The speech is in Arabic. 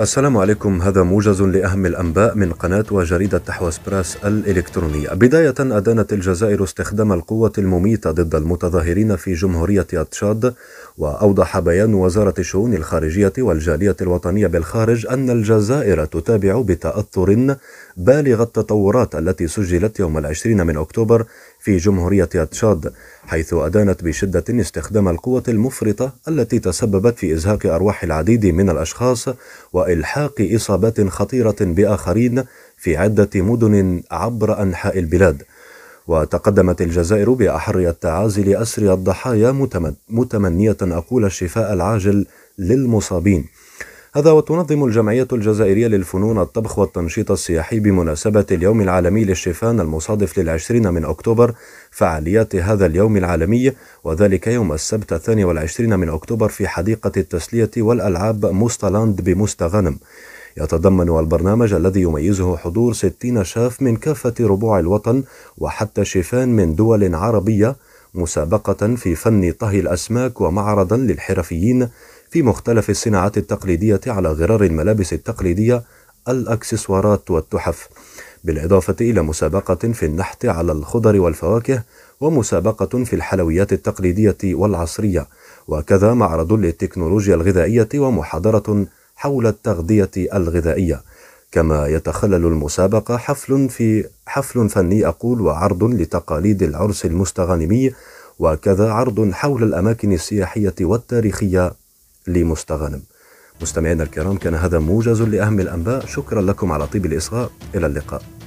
السلام عليكم هذا موجز لأهم الأنباء من قناة وجريدة تحواس براس الإلكترونية بداية أدانت الجزائر استخدام القوة المميتة ضد المتظاهرين في جمهورية تشاد وأوضح بيان وزارة الشؤون الخارجية والجالية الوطنية بالخارج أن الجزائر تتابع بتأثر بالغ التطورات التي سجلت يوم العشرين من أكتوبر في جمهورية تشاد حيث أدانت بشدة استخدام القوة المفرطة التي تسببت في إزهاق أرواح العديد من الأشخاص وإلحاق إصابات خطيرة بآخرين في عدة مدن عبر أنحاء البلاد وتقدمت الجزائر بأحر التعازي لأسر الضحايا متمنية أقول الشفاء العاجل للمصابين هذا وتنظم الجمعية الجزائرية للفنون الطبخ والتنشيط السياحي بمناسبة اليوم العالمي للشيفان المصادف للعشرين من أكتوبر فعاليات هذا اليوم العالمي وذلك يوم السبت الثاني والعشرين من أكتوبر في حديقة التسلية والألعاب موستالاند بمستغنم يتضمن البرنامج الذي يميزه حضور 60 شاف من كافة ربوع الوطن وحتى شيفان من دول عربية مسابقة في فن طهي الأسماك ومعرضا للحرفيين في مختلف الصناعات التقليدية على غرار الملابس التقليدية الأكسسوارات والتحف بالإضافة إلى مسابقة في النحت على الخضر والفواكه ومسابقة في الحلويات التقليدية والعصرية وكذا معرض للتكنولوجيا الغذائية ومحاضرة حول التغذية الغذائية كما يتخلل المسابقة حفل في حفل فني أقول وعرض لتقاليد العرس المستغانمي وكذا عرض حول الأماكن السياحية والتاريخية لمستغنم مستمعينا الكرام كان هذا موجز لأهم الأنباء شكرا لكم على طيب الإصغاء إلى اللقاء